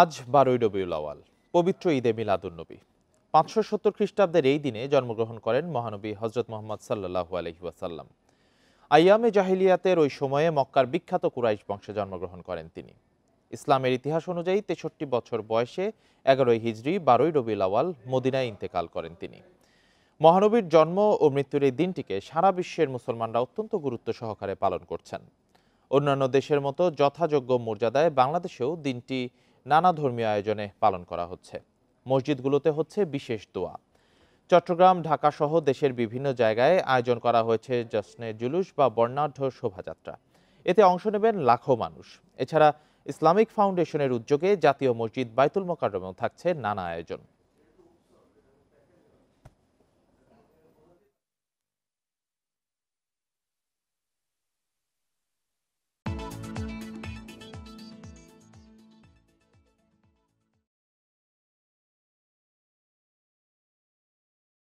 আজ বারোই রবিউল আওয়াল পবিত্র ঈদে মিলাদুন্নবী পাঁচশো সত্তর খ্রিস্টাব্দের এই দিনে জন্মগ্রহণ করেন মহানবী হজরত মোহাম্মদ সাল্লাহু আলহিউসাল্লাম আয়ামে জাহিলিয়াতের ওই সময়ে মক্কার বিখ্যাত কুরাইশ বংশে জন্মগ্রহণ করেন তিনি ইসলামের ইতিহাস অনুযায়ী তেষট্টি বছর বয়সে এগারোই হিজড়ি বারোই রবিউল আওয়াল মদিনায় ইন্তেকাল করেন তিনি মহানবীর জন্ম ও মৃত্যুর এই দিনটিকে সারা বিশ্বের মুসলমানরা অত্যন্ত গুরুত্ব সহকারে পালন করছেন অন্যান্য দেশের মতো যথাযোগ্য মর্যাদায় বাংলাদেশেও দিনটি নানা ধর্মীয় আয়োজনে পালন করা হচ্ছে মসজিদগুলোতে হচ্ছে বিশেষ দোয়া চট্টগ্রাম ঢাকা সহ দেশের বিভিন্ন জায়গায় আয়োজন করা হয়েছে জশ্নে জুলুস বা বর্ণাঢ্য শোভাযাত্রা এতে অংশ নেবেন লাখো মানুষ এছাড়া ইসলামিক ফাউন্ডেশনের উদ্যোগে জাতীয় মসজিদ বাইতুল মোকারমেও থাকছে নানা আয়োজন